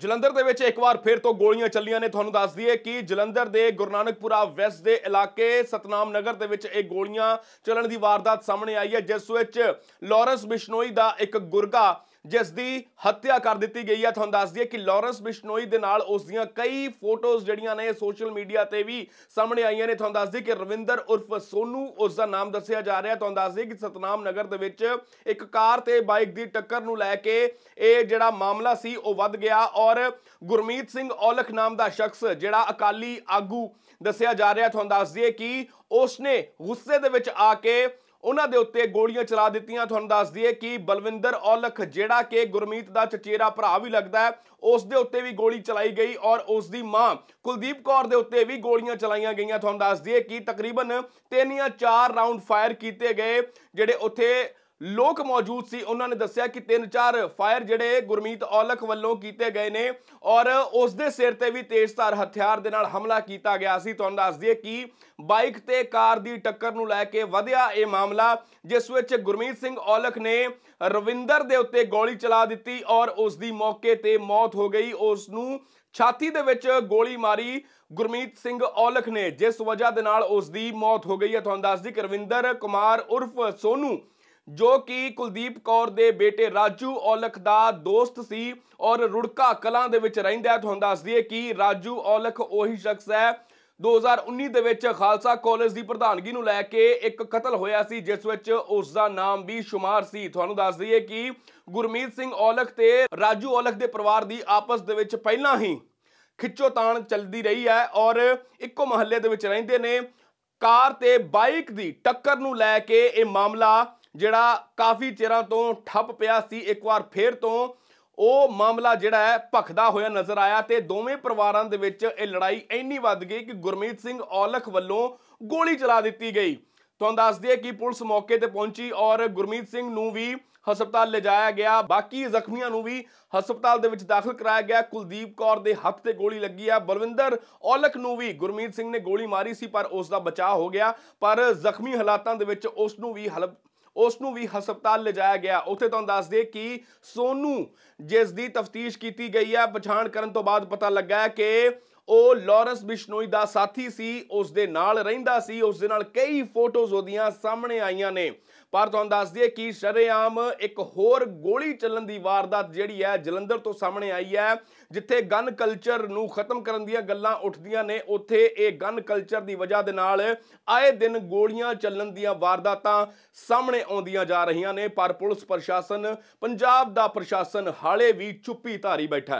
ਜਲੰਧਰ ਦੇ ਵਿੱਚ ਇੱਕ ਵਾਰ ਫੇਰ ਤੋਂ ਗੋਲੀਆਂ ਚੱਲੀਆਂ ਨੇ ਤੁਹਾਨੂੰ ਦੱਸ ਦਈਏ ਕਿ ਜਲੰਧਰ ਦੇ ਗੁਰਨਾਨਕਪੁਰਾ ਵੈਸਟ ਦੇ ਇਲਾਕੇ ਸਤਨਾਮ ਨਗਰ ਦੇ ਵਿੱਚ ਇਹ ਗੋਲੀਆਂ ਚੱਲਣ ਦੀ ਵਾਰਦਾਤ ਸਾਹਮਣੇ ਆਈ ਹੈ ਜਿਸ ਵਿੱਚ ਲਾਰੈਂਸ ਬਿਸ਼ਨੋਈ ਦਾ ਇੱਕ ਗੁਰਗਾ ਜਿਸ ਦੀ ਹੱਤਿਆ ਕਰ ਦਿੱਤੀ ਗਈ ਹੈ ਤੁਹਾਨੂੰ ਦੱਸ ਦਈਏ ਕਿ ਲਾਰੈਂਸ ਬਿਸ਼ਨੋਈ ਦੇ ਨਾਲ ਉਸ ਦੀਆਂ ਕਈ ਫੋਟੋਜ਼ ਜਿਹੜੀਆਂ ਨੇ ਸੋਸ਼ਲ ਮੀਡੀਆ ਤੇ ਵੀ ਸਾਹਮਣੇ ਆਈਆਂ ਨੇ ਤੁਹਾਨੂੰ ਦੱਸ ਦਈਏ ਕਿ ਰਵਿੰਦਰ ਉਰਫ ਸੋਨੂ ਉਸ ਦਾ ਨਾਮ ਦੱਸਿਆ ਜਾ ਰਿਹਾ ਤੁਹਾਨੂੰ ਦੱਸ ਦਈਏ ਕਿ ਸਤਨਾਮ ਨਗਰ ਦੇ ਵਿੱਚ ਇੱਕ ਕਾਰ ਤੇ ਬਾਈਕ ਦੀ ਟੱਕਰ ਨੂੰ ਲੈ ਕੇ ਇਹ ਜਿਹੜਾ ਮਾਮਲਾ ਸੀ ਉਹ ਵੱਧ ਗਿਆ ਔਰ ਗੁਰਮੀਤ ਸਿੰਘ ਔਲਖ ਨਾਮ ਦਾ ਸ਼ਖਸ ਜਿਹੜਾ ਅਕਾਲੀ ਆਗੂ ਦੱਸਿਆ ਜਾ ਰਿਹਾ ਤੁਹਾਨੂੰ ਦੱਸ ਦਈਏ ਕਿ ਉਸਨੇ ਗੁੱਸੇ ਦੇ ਵਿੱਚ ਆ ਕੇ ਉਹਨਾਂ ਦੇ ਉੱਤੇ ਗੋਲੀਆਂ ਚਲਾ ਦਿੱਤੀਆਂ ਤੁਹਾਨੂੰ ਦੱਸ ਦਈਏ ਕਿ ਬਲਵਿੰਦਰ ਔਲਖ ਜਿਹੜਾ ਕਿ ਗੁਰਮੀਤ ਦਾ ਚਚੇਰਾ ਭਰਾ ਵੀ ਲੱਗਦਾ ਹੈ ਉਸ ਦੇ ਉੱਤੇ ਵੀ ਗੋਲੀ ਚਲਾਈ ਗਈ ਔਰ ਉਸ ਦੀ ਮਾਂ ਕੁਲਦੀਪ ਕੌਰ ਦੇ ਉੱਤੇ ਵੀ ਗੋਲੀਆਂ ਚਲਾਈਆਂ ਗਈਆਂ ਤੁਹਾਨੂੰ ਦੱਸ ਦਈਏ ਕਿ ਤਕਰੀਬਨ 3 ਜਾਂ 4 ਰਾਉਂਡ ਫਾਇਰ ਕੀਤੇ ਗਏ ਜਿਹੜੇ ਉੱਥੇ ਲੋਕ ਮੌਜੂਦ ਸੀ ਉਹਨਾਂ ਨੇ ਦੱਸਿਆ ਕਿ ਤਿੰਨ ਚਾਰ ਫਾਇਰ ਜਿਹੜੇ ਗੁਰਮੀਤ ਔਲਖ ਵੱਲੋਂ ਕੀਤੇ ਗਏ ਨੇ ਔਰ ਉਸ ਦੇ ਸਿਰ ਤੇ ਵੀ ਤੇਜ਼ਧਾਰ ਹਥਿਆਰ ਦੇ ਨਾਲ ਹਮਲਾ ਕੀਤਾ ਗਿਆ ਸੀ ਤੁਹਾਨੂੰ ਦੱਸ ਦਈਏ ਕਿ ਬਾਈਕ ਤੇ ਕਾਰ ਦੀ ਟੱਕਰ ਨੂੰ ਲੈ ਕੇ ਵਧਿਆ ਇਹ ਮਾਮਲਾ ਜਿਸ ਵਿੱਚ ਗੁਰਮੀਤ ਸਿੰਘ ਔਲਖ ਨੇ ਰਵਿੰਦਰ ਦੇ ਉੱਤੇ ਗੋਲੀ ਚਲਾ ਦਿੱਤੀ ਔਰ ਉਸ ਦੀ ਮੌਕੇ ਤੇ ਮੌਤ ਹੋ ਗਈ ਉਸ ਨੂੰ ਛਾਤੀ ਦੇ ਵਿੱਚ ਗੋਲੀ ਮਾਰੀ ਗੁਰਮੀਤ ਸਿੰਘ ਔਲਖ ਨੇ ਜਿਸ ਵਜ੍ਹਾ ਦੇ ਨਾਲ ਉਸ ਦੀ ਮੌਤ ਹੋ ਗਈ ਹੈ ਤੁਹਾਨੂੰ ਦੱਸ ਦਈਏ ਕਿ ਰਵਿੰਦਰ ਕੁਮਾਰ ਉਰਫ ਸੋਨੂ ਜੋ ਕਿ ਕੁਲਦੀਪ ਕੌਰ ਦੇ ਬੇਟੇ ਰਾਜੂ ਔਲਖ ਦਾ ਦੋਸਤ ਸੀ ਔਰ ਰੁੜਕਾ ਕਲਾਂ ਦੇ ਵਿੱਚ ਰਹਿੰਦਾ ਹੈ ਤੁਹਾਨੂੰ ਦੱਸ ਦਈਏ ਕਿ ਰਾਜੂ ਔਲਖ ਉਹੀ ਸ਼ਖਸ ਹੈ 2019 ਦੇ ਵਿੱਚ ਖਾਲਸਾ ਕਾਲਜ ਦੀ ਪ੍ਰਧਾਨਗੀ ਨੂੰ ਲੈ ਕੇ ਇੱਕ ਕਤਲ ਹੋਇਆ ਸੀ ਜਿਸ ਵਿੱਚ ਉਸ ਦਾ ਨਾਮ ਵੀ ਸ਼ੁਮਾਰ ਸੀ ਤੁਹਾਨੂੰ ਦੱਸ ਦਈਏ ਕਿ ਗੁਰਮੀਤ ਸਿੰਘ ਔਲਖ ਤੇ ਰਾਜੂ ਔਲਖ ਦੇ ਪਰਿਵਾਰ ਦੀ ਆਪਸ ਦੇ ਵਿੱਚ ਪਹਿਲਾਂ ਹੀ ਖਿੱਚੋਤਾਣ ਚੱਲਦੀ ਰਹੀ ਹੈ ਔਰ ਇੱਕੋ ਮਹੱਲੇ ਦੇ ਵਿੱਚ ਰਹਿੰਦੇ ਨੇ ਕਾਰ ਤੇ ਬਾਈਕ ਦੀ ਟੱਕਰ ਨੂੰ ਲੈ ਕੇ ਇਹ ਮਾਮਲਾ ਜਿਹੜਾ ਕਾਫੀ ਚਿਰਾਂ ਤੋਂ ਠੱਪ ਪਿਆ ਸੀ ਇੱਕ ਵਾਰ ਫੇਰ ਤੋਂ ਉਹ ਮਾਮਲਾ ਜਿਹੜਾ ਹੈ ਭਖਦਾ ਹੋਇਆ ਨਜ਼ਰ ਆਇਆ ਤੇ ਦੋਵੇਂ ਪਰਿਵਾਰਾਂ ਦੇ ਵਿੱਚ ਇਹ ਲੜਾਈ ਇੰਨੀ ਵੱਧ ਗਈ ਕਿ ਗੁਰਮੀਤ ਸਿੰਘ ਔਲਖ ਵੱਲੋਂ ਗੋਲੀ ਚਲਾ ਦਿੱਤੀ ਗਈ ਤੁਹਾਨੂੰ ਦੱਸ ਦਈਏ ਕਿ ਪੁਲਿਸ ਮੌਕੇ ਤੇ ਪਹੁੰਚੀ ਔਰ ਗੁਰਮੀਤ ਸਿੰਘ ਨੂੰ ਵੀ ਹਸਪਤਾਲ ਲਿਜਾਇਆ ਗਿਆ ਬਾਕੀ ਜ਼ਖਮੀਆਂ ਨੂੰ ਵੀ ਹਸਪਤਾਲ ਦੇ ਵਿੱਚ ਦਾਖਲ ਕਰਾਇਆ ਗਿਆ ਕੁਲਦੀਪ ਕੌਰ ਦੇ ਹੱਥ ਤੇ ਗੋਲੀ ਲੱਗੀ ਆ ਬਲਵਿੰਦਰ ਔਲਖ ਨੂੰ ਵੀ ਗੁਰਮੀਤ ਸਿੰਘ ਨੇ ਗੋਲੀ ਮਾਰੀ ਸੀ ਪਰ ਉਸ ਦਾ ਬਚਾਅ ਹੋ ਗਿਆ ਪਰ ਜ਼ਖਮੀ ਹਾਲਾਤਾਂ ਦੇ ਵਿੱਚ ਉਸ ਨੂੰ ਵੀ ਉਸ ਨੂੰ ਵੀ ਹਸਪਤਾਲ ਲਿਜਾਇਆ ਗਿਆ ਉੱਥੇ ਤੁਹਾਨੂੰ ਦੱਸ ਦੇ ਕਿ ਸੋਨੂ ਜਿਸ ਦੀ ਤਫਤੀਸ਼ ਕੀਤੀ ਗਈ ਹੈ ਪਛਾਣ ਕਰਨ ਤੋਂ ਬਾਅਦ ਪਤਾ ਲੱਗਾ ਹੈ ਕਿ ਉਹ ਲਾਰੈਂਸ ਬਿਸ਼ਨੋਈ ਦਾ ਸਾਥੀ ਸੀ ਉਸ ਦੇ ਨਾਲ ਰਹਿੰਦਾ ਸੀ ਉਸ ਦੇ ਨਾਲ ਕਈ ਫੋਟੋਜ਼ ਉਹਦੀਆਂ ਸਾਹਮਣੇ ਆਈਆਂ ਨੇ ਪਰ ਤੁਹਾਨੂੰ ਦੱਸ ਦਈਏ ਕਿ ਸ਼ਰੇਆਮ ਇੱਕ ਹੋਰ ਗੋਲੀ ਚੱਲਣ ਦੀ ਵਾਰਦਾਤ ਜਿਹੜੀ ਹੈ ਜਲੰਧਰ ਤੋਂ ਸਾਹਮਣੇ ਆਈ ਹੈ ਜਿੱਥੇ ਗਨ ਕਲਚਰ ਨੂੰ ਖਤਮ ਕਰਨ ਦੀਆਂ ਗੱਲਾਂ ਉੱਠਦੀਆਂ ਨੇ ਉੱਥੇ ਇਹ ਗਨ ਕਲਚਰ ਦੀ ਵਜ੍ਹਾ ਦੇ ਨਾਲ ਆਏ ਦਿਨ ਗੋਲੀਆਂ ਚੱਲਣ ਦੀਆਂ ਵਾਰਦਾਤਾਂ ਸਾਹਮਣੇ ਆਉਂਦੀਆਂ ਜਾ ਰਹੀਆਂ ਨੇ ਪਰ ਪੁਲਿਸ ਪ੍ਰਸ਼ਾਸਨ ਪੰਜਾਬ ਦਾ ਪ੍ਰਸ਼ਾਸਨ ਹਾਲੇ ਵੀ ਚੁੱਪੀ ਧਾਰੀ ਬੈਠਾ